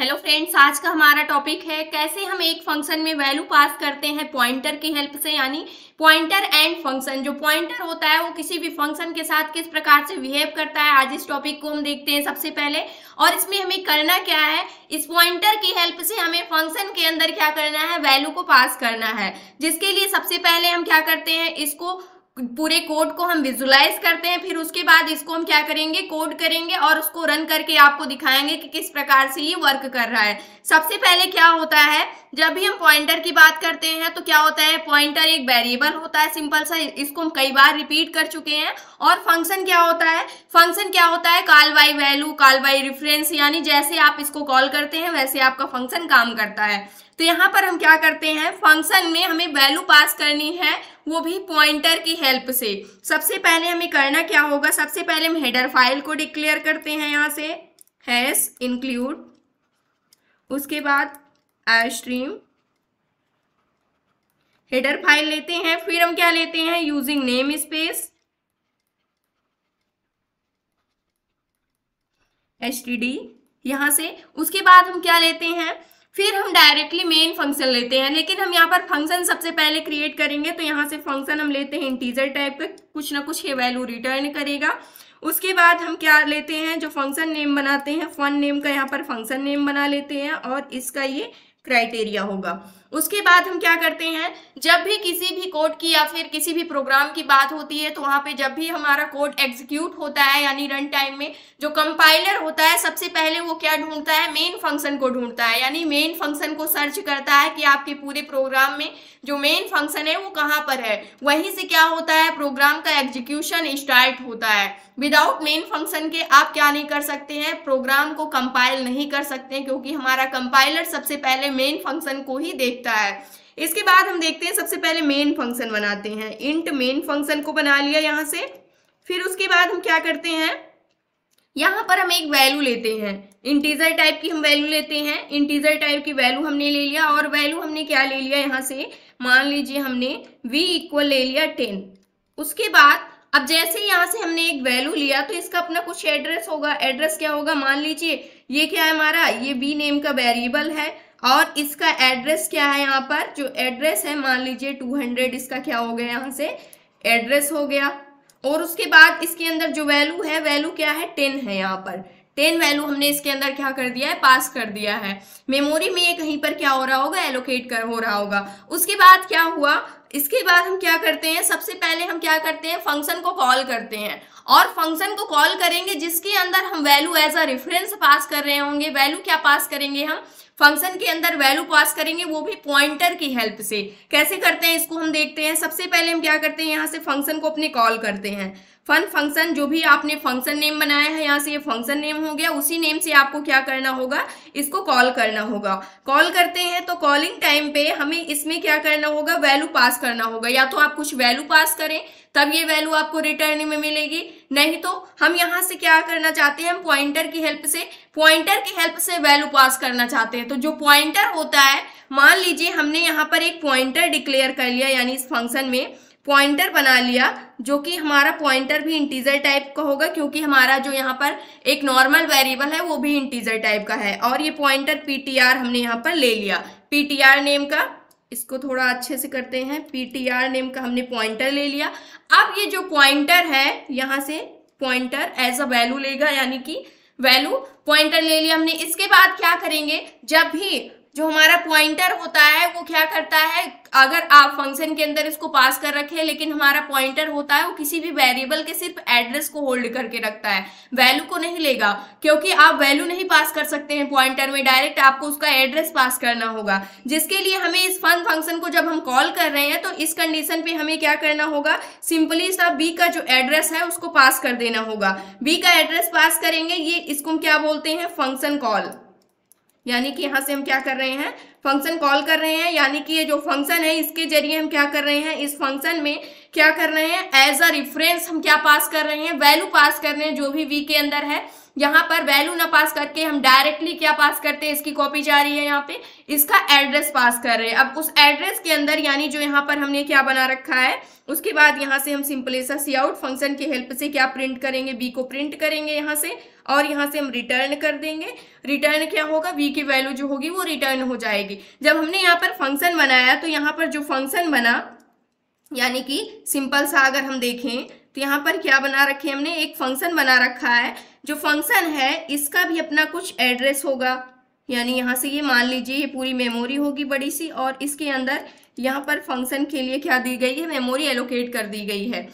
hello friends आज का हमारा टॉपिक है कैसे हम एक फंक्शन में वैल्यू पास करते हैं पॉइंटर की हेल्प से यानी पॉइंटर एंड फंक्शन जो पॉइंटर होता है वो किसी भी फंक्शन के साथ किस प्रकार से बिहेव करता है आज इस टॉपिक को हम देखते हैं सबसे पहले और इसमें हमें करना क्या है इस पॉइंटर की हेल्प से हमें फंक्शन के अंदर क्या करना है वैल्यू को पास करना है जिसके लिए सबसे पहले हम क्या करते हैं इसको पूरे कोड को हम विजुलाइज करते हैं फिर उसके बाद इसको हम क्या करेंगे कोड करेंगे और उसको रन करके आपको दिखाएंगे कि किस प्रकार से ये वर्क कर रहा है सबसे पहले क्या होता है जब भी हम पॉइंटर की बात करते हैं तो क्या होता है पॉइंटर एक वेरिएबल होता है सिंपल सा इसको हम कई बार रिपीट कर चुके हैं और फंक्शन क्या होता है फंक्शन क्या होता है call by value call by reference यानी जैसे आप इसको कॉल करते हैं वैसे आपका फंक्शन काम करता है तो यहाँ पर हम क्या करते हैं फंक्शन में हमें वैल्यू पास करनी है वो भी पॉइंटर की हेल्प से सबसे पहले हमें करना क्या होगा सबसे पहले हम हेडर फाइल को डिक्लेयर करते हैं यहाँ से हैस इंक्लूड उसके बाद स्ट्रीम हेडर फाइल लेते हैं फिर हम क्या लेते हैं using namespace H T D यहां से उसके बाद हम क्या लेते हैं फिर हम डायरेक्टली मेन फंक्शन लेते हैं लेकिन हम यहाँ पर फंक्शन सबसे पहले क्रिएट करेंगे तो यहाँ से फंक्शन हम लेते हैं इंटीजर टाइप का कुछ ना कुछ ये वैल्यू रिटर्न करेगा उसके बाद हम क्या लेते हैं जो फंक्शन नेम बनाते हैं फन नेम का यहाँ पर फंक्शन नेम बना लेते हैं और इसका ये क्राइटेरिया होगा उसके बाद हम क्या करते हैं जब भी किसी भी कोर्ट की या फिर किसी भी प्रोग्राम की बात होती है तो वहाँ पे जब भी हमारा कोर्ट एग्जीक्यूट होता है यानी रन टाइम में जो कंपाइलर होता है सबसे पहले वो क्या ढूंढता है मेन फंक्शन को ढूंढता है यानी मेन फंक्शन को सर्च करता है कि आपके पूरे प्रोग्राम में जो मेन फंक्शन है वो कहाँ पर है वहीं से क्या होता है प्रोग्राम का एग्जीक्यूशन स्टार्ट होता है विदाउट मेन फंक्शन के आप क्या नहीं कर सकते हैं प्रोग्राम को कंपाइल नहीं कर सकते क्योंकि हमारा कंपाइलर सबसे पहले मेन फंक्शन को ही देखता है इसके बाद हम देखते हैं सबसे पहले मेन फंक्शन बनाते हैं इंट मेन फंक्शन को बना लिया यहाँ से फिर उसके बाद हम क्या करते हैं यहाँ पर हम एक वैल्यू लेते हैं इंटीजर टाइप की हम वैल्यू लेते हैं इंटीजर टाइप की वैल्यू हमने ले लिया और वैल्यू हमने क्या ले लिया यहाँ से मान लीजिए हमने v इक्वल ले लिया टेन उसके बाद अब जैसे यहाँ से हमने एक वैल्यू लिया तो इसका अपना कुछ एड्रेस होगा एड्रेस क्या होगा मान लीजिए ये क्या है हमारा ये बी नेम का वेरिएबल है और इसका एड्रेस क्या है यहाँ पर जो एड्रेस है मान लीजिए टू हंड्रेड इसका क्या हो गया यहाँ से एड्रेस हो गया और उसके बाद इसके अंदर जो वैल्यू है वैल्यू क्या है टेन है यहाँ पर टेन वैल्यू हमने इसके अंदर क्या कर दिया है पास कर दिया है मेमोरी में ये कहीं पर क्या हो रहा होगा एलोकेट कर हो रहा होगा उसके बाद क्या हुआ इसके बाद हम क्या करते हैं सबसे पहले हम क्या करते हैं फंक्शन को कॉल करते हैं और फंक्शन को कॉल करेंगे जिसके अंदर हम value as a reference pass कर रहे होंगे वैल्यू क्या पास करेंगे हम फंक्शन के अंदर वैल्यू पास करेंगे वो भी पॉइंटर की हेल्प से कैसे करते हैं इसको हम देखते हैं सबसे पहले हम क्या करते हैं यहाँ से फंक्शन को अपने कॉल करते हैं फन फंक्शन जो भी आपने फंक्शन नेम बनाया है यहाँ से ये फंक्शन नेम हो गया उसी नेम से आपको क्या करना होगा इसको कॉल करना होगा कॉल करते हैं तो कॉलिंग टाइम पे हमें इसमें क्या करना होगा वैल्यू पास करना होगा या तो आप कुछ वैल्यू पास करें तब ये वैल्यू आपको रिटर्निंग में मिलेगी नहीं तो हम यहाँ से क्या करना चाहते हैं हम पॉइंटर की हेल्प से पॉइंटर की हेल्प से वैल्यू पास करना चाहते हैं तो जो पॉइंटर होता है मान लीजिए हमने यहाँ पर एक पॉइंटर डिक्लेयर कर लिया यानी इस फंक्शन में पॉइंटर बना लिया जो कि हमारा पॉइंटर भी इंटीजर टाइप का होगा क्योंकि हमारा जो यहाँ पर एक नॉर्मल वेरिएबल है वो भी इंटीजर टाइप का है और ये पॉइंटर पीटीआर हमने यहाँ पर ले लिया पीटीआर नेम का इसको थोड़ा अच्छे से करते हैं पीटीआर नेम का हमने पॉइंटर ले लिया अब ये जो पॉइंटर है यहां से पॉइंटर एज अ वैल्यू लेगा यानी कि वैल्यू पॉइंटर ले लिया हमने इसके बाद क्या करेंगे जब भी जो हमारा पॉइंटर होता है वो क्या करता है अगर आप फंक्शन के अंदर इसको पास कर रखे लेकिन हमारा पॉइंटर होता है वो किसी भी वेरिएबल के सिर्फ एड्रेस को होल्ड करके रखता है वैल्यू को नहीं लेगा क्योंकि आप वैल्यू नहीं पास कर सकते हैं पॉइंटर में डायरेक्ट आपको उसका एड्रेस पास करना होगा जिसके लिए हमें इस फन फंक्शन को जब हम कॉल कर रहे हैं तो इस कंडीशन पर हमें क्या करना होगा सिंपली सा बी का जो एड्रेस है उसको पास कर देना होगा बी का एड्रेस पास करेंगे ये इसको हम क्या बोलते हैं फंक्शन कॉल यानी कि यहाँ से हम क्या कर रहे हैं फंक्शन कॉल कर रहे हैं यानी कि ये जो फंक्शन है इसके जरिए हम क्या कर रहे हैं इस फंक्शन में क्या कर रहे हैं एज अ रिफरेंस हम क्या पास कर रहे हैं वैल्यू पास कर रहे हैं जो भी वी के अंदर है यहाँ पर वैल्यू ना पास करके हम डायरेक्टली क्या पास करते हैं इसकी कॉपी जा रही है यहाँ पे इसका एड्रेस पास कर रहे हैं अब उस एड्रेस के अंदर यानी जो यहाँ पर हमने क्या बना रखा है उसके बाद यहाँ से हम सिंपली सा सी आउट फंक्शन की हेल्प से क्या प्रिंट करेंगे बी को प्रिंट करेंगे यहाँ से और यहाँ से हम रिटर्न कर देंगे रिटर्न क्या होगा वी की वैल्यू जो होगी वो रिटर्न हो जाएगी जब हमने यहाँ पर फंक्शन बनाया तो यहाँ पर जो फंक्शन बना यानी कि सिंपल सा अगर हम देखें तो यहाँ पर क्या बना रखे हमने एक फंक्शन बना रखा है जो फंक्शन है इसका भी अपना कुछ एड्रेस होगा यानी यहाँ से ये मान लीजिए ये पूरी मेमोरी होगी बड़ी सी और इसके अंदर यहाँ पर फंक्शन के लिए क्या दी गई है मेमोरी एलोकेट कर दी गई है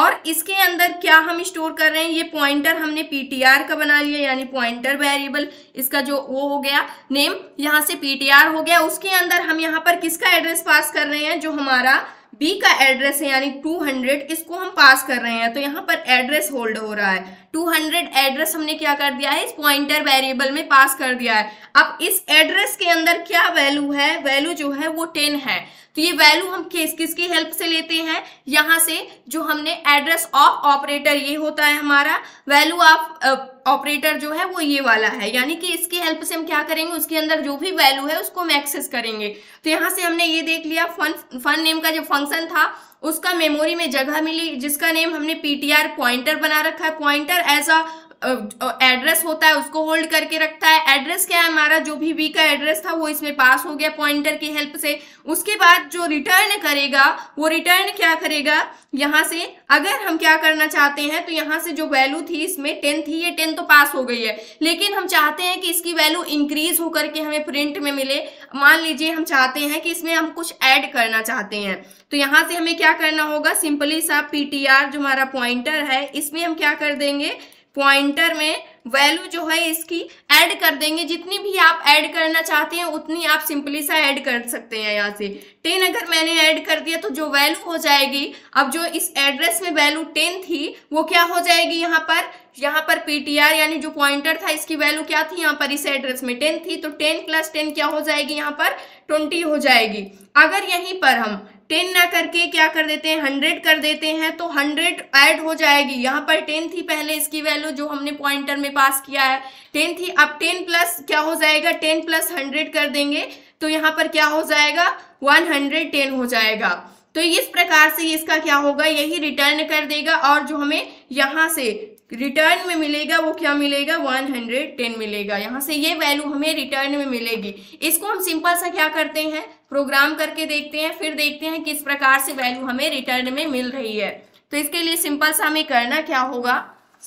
और इसके अंदर क्या हम स्टोर कर रहे हैं ये पॉइंटर हमने पीटीआर का बना लिया यानी पॉइंटर वेरिएबल इसका जो वो हो गया नेम यहाँ से पीटीआर हो गया उसके अंदर हम यहाँ पर किसका एड्रेस पास कर रहे हैं जो हमारा बी का एड्रेस है यानी 200 इसको हम पास कर रहे हैं तो यहाँ पर एड्रेस होल्ड हो रहा है 200 एड्रेस हमने क्या कर दिया है इस पॉइंटर वेरिएबल में पास कर दिया है अब इस एड्रेस के अंदर क्या वैल्यू है वैल्यू जो है वो 10 है तो ये वैल्यू हम किस किसकी हेल्प से लेते हैं यहाँ से जो हमने एड्रेस ऑफ ऑपरेटर ये होता है हमारा वैल्यू ऑफ ऑपरेटर जो है वो ये वाला है यानी कि इसकी हेल्प से हम क्या करेंगे उसके अंदर जो भी वैल्यू है उसको हम एक्सेस करेंगे तो यहाँ से हमने ये देख लिया फन फन नेम का जो फंक्शन था उसका मेमोरी में जगह मिली जिसका नेम हमने पीटीआर पॉइंटर बना रखा है पॉइंटर एज अ एड्रेस होता है उसको होल्ड करके रखता है एड्रेस क्या है हमारा जो भी वी का एड्रेस था वो इसमें पास हो गया पॉइंटर की हेल्प से उसके बाद जो रिटर्न करेगा वो रिटर्न क्या करेगा यहाँ से अगर हम क्या करना चाहते हैं तो यहाँ से जो वैल्यू थी इसमें टेन थी ये टेन तो पास हो गई है लेकिन हम चाहते हैं कि इसकी वैल्यू इंक्रीज होकर के हमें प्रिंट में मिले मान लीजिए हम चाहते हैं कि इसमें हम कुछ ऐड करना चाहते हैं तो यहाँ से हमें क्या करना होगा सिंपली सा पीटीआर जो हमारा पॉइंटर है इसमें हम क्या कर देंगे पॉइंटर में वैल्यू जो है इसकी ऐड कर देंगे जितनी भी आप ऐड करना चाहते हैं उतनी आप सिंपली सा ऐड कर सकते हैं यहाँ से टेन अगर मैंने ऐड कर दिया तो जो वैल्यू हो जाएगी अब जो इस एड्रेस में वैल्यू टेन थी वो क्या हो जाएगी यहाँ पर यहाँ पर पीटीआर यानी जो पॉइंटर था इसकी वैल्यू क्या थी यहाँ पर इस एड्रेस में टेन थी तो टेन प्लस टेन क्या हो जाएगी यहाँ पर ट्वेंटी हो जाएगी अगर यहीं पर हम टेन ना करके क्या कर देते हैं हंड्रेड कर देते हैं तो हंड्रेड ऐड हो जाएगी यहाँ पर टेन थी पहले इसकी वैल्यू जो हमने पॉइंटर में पास किया है टेन थी अब टेन प्लस क्या हो जाएगा टेन प्लस हंड्रेड कर देंगे तो यहाँ पर क्या हो जाएगा वन हंड्रेड टेन हो जाएगा तो इस प्रकार से इसका क्या होगा यही रिटर्न कर देगा और जो हमें यहाँ से रिटर्न में मिलेगा वो क्या मिलेगा 110 मिलेगा यहाँ से ये वैल्यू हमें रिटर्न में मिलेगी इसको हम सिंपल सा क्या करते हैं प्रोग्राम करके देखते हैं फिर देखते हैं किस प्रकार से वैल्यू हमें रिटर्न में मिल रही है तो इसके लिए सिंपल सा हमें करना क्या होगा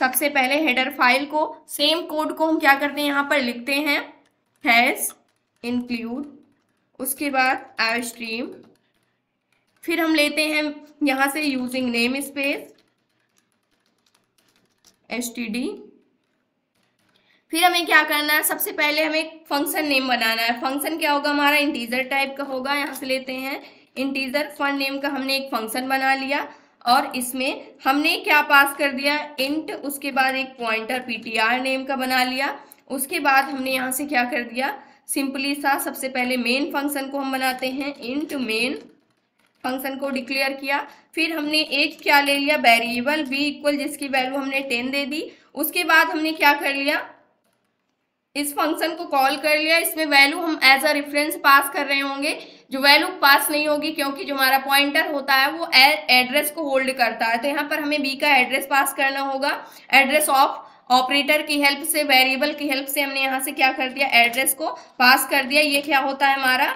सबसे पहले हेडर फाइल को सेम कोड को हम क्या करते हैं यहाँ पर लिखते हैं हैज इंक्लूड उसके बाद आई स्ट्रीम फिर हम लेते हैं यहाँ से using namespace S T D फिर हमें क्या करना है सबसे पहले हमें फंक्शन नेम बनाना है फंक्शन क्या होगा हमारा इंटीजर टाइप का होगा यहाँ से लेते हैं इंटीजर फन नेम का हमने एक फंक्शन बना लिया और इसमें हमने क्या पास कर दिया इंट उसके बाद एक पॉइंटर पीटीआर नेम का बना लिया उसके बाद हमने यहाँ से क्या कर दिया सिंपली सा सबसे पहले मेन फंक्शन को हम बनाते हैं इंट मेन फंक्शन को डिक्लेयर किया फिर हमने एक क्या ले लिया वेरिएबल बी इक्वल जिसकी वैल्यू हमने टेन दे दी उसके बाद हमने क्या कर लिया इस फंक्शन को कॉल कर लिया इसमें वैल्यू हम एज अ रेफरेंस पास कर रहे होंगे जो वैल्यू पास नहीं होगी क्योंकि जो हमारा पॉइंटर होता है वो एड्रेस को होल्ड करता है तो यहाँ पर हमें बी का एड्रेस पास करना होगा एड्रेस ऑफ ऑपरेटर की हेल्प से वेरिएबल की हेल्प से हमने यहाँ से क्या कर दिया एड्रेस को पास कर दिया ये क्या होता है हमारा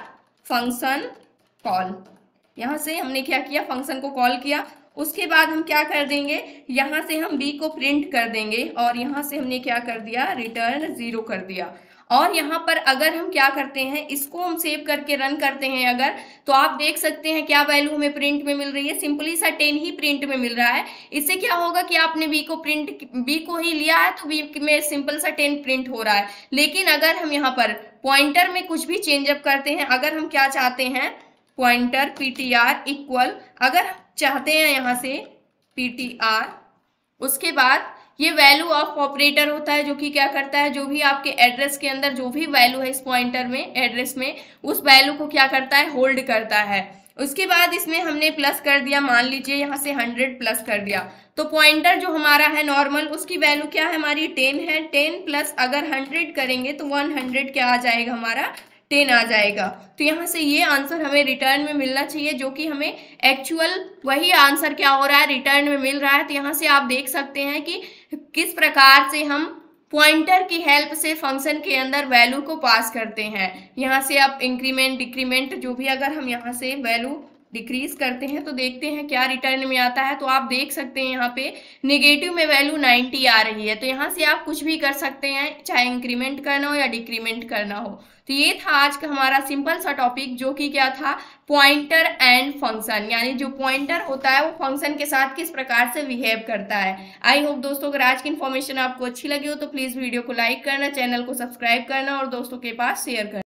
फंक्शन कॉल यहाँ से हमने क्या किया फंक्शन को कॉल किया उसके बाद हम क्या कर देंगे यहाँ से हम बी को प्रिंट कर देंगे और यहाँ से हमने क्या कर दिया रिटर्न जीरो कर दिया और यहाँ पर अगर हम क्या करते हैं इसको हम सेव करके रन करते हैं अगर तो आप देख सकते हैं क्या वैल्यू हमें प्रिंट में मिल रही है सिंपली सा टेन ही प्रिंट में मिल रहा है इससे क्या होगा कि आपने बी को प्रिंट बी को ही लिया है तो बी में सिंपल सा टेन प्रिंट हो रहा है लेकिन अगर हम यहाँ पर पॉइंटर में कुछ भी चेंजअप करते हैं अगर हम क्या चाहते हैं पॉइंटर पीटीआर इक्वल अगर चाहते हैं यहाँ से पीटीआर उसके बाद ये वैल्यू ऑफ ऑपरेटर होता है जो कि क्या करता है जो भी आपके एड्रेस के अंदर जो भी वैल्यू है इस पॉइंटर में एड्रेस में उस वैल्यू को क्या करता है होल्ड करता है उसके बाद इसमें हमने प्लस कर दिया मान लीजिए यहाँ से हंड्रेड प्लस कर दिया तो पॉइंटर जो हमारा है नॉर्मल उसकी वैल्यू क्या है हमारी टेन है टेन प्लस अगर हंड्रेड करेंगे तो वन हंड्रेड क्या आ जाएगा हमारा टेन आ जाएगा तो यहाँ से ये आंसर हमें रिटर्न में मिलना चाहिए जो कि हमें एक्चुअल वही आंसर क्या हो रहा है रिटर्न में मिल रहा है तो यहाँ से आप देख सकते हैं कि किस प्रकार से हम पॉइंटर की हेल्प से फंक्शन के अंदर वैल्यू को पास करते हैं यहाँ से आप इंक्रीमेंट डिक्रीमेंट जो भी अगर हम यहाँ से वैल्यू डिक्रीज करते हैं तो देखते हैं क्या रिटर्न में आता है तो आप देख सकते हैं यहाँ पे नेगेटिव में वैल्यू 90 आ रही है तो यहाँ से आप कुछ भी कर सकते हैं चाहे इंक्रीमेंट करना हो या डिक्रीमेंट करना हो तो ये था आज का हमारा सिंपल सा टॉपिक जो कि क्या था पॉइंटर एंड फंक्शन यानी जो पॉइंटर होता है वो फंक्शन के साथ किस प्रकार से बिहेव करता है आई होप दोस्तों अगर आज की इन्फॉर्मेशन आपको अच्छी लगी हो तो प्लीज़ वीडियो को लाइक करना चैनल को सब्सक्राइब करना और दोस्तों के पास शेयर करना